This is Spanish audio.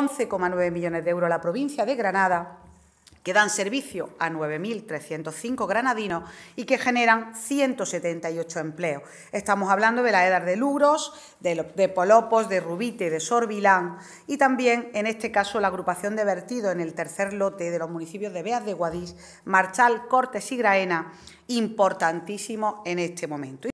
11,9 millones de euros a la provincia de Granada, que dan servicio a 9.305 granadinos y que generan 178 empleos. Estamos hablando de la edad de Lugros, de, Polopos, de Rubite, de Sorbilán y también, en este caso, la agrupación de vertido en el tercer lote de los municipios de Beas de Guadix, Marchal, Cortes y Graena, importantísimo en este momento.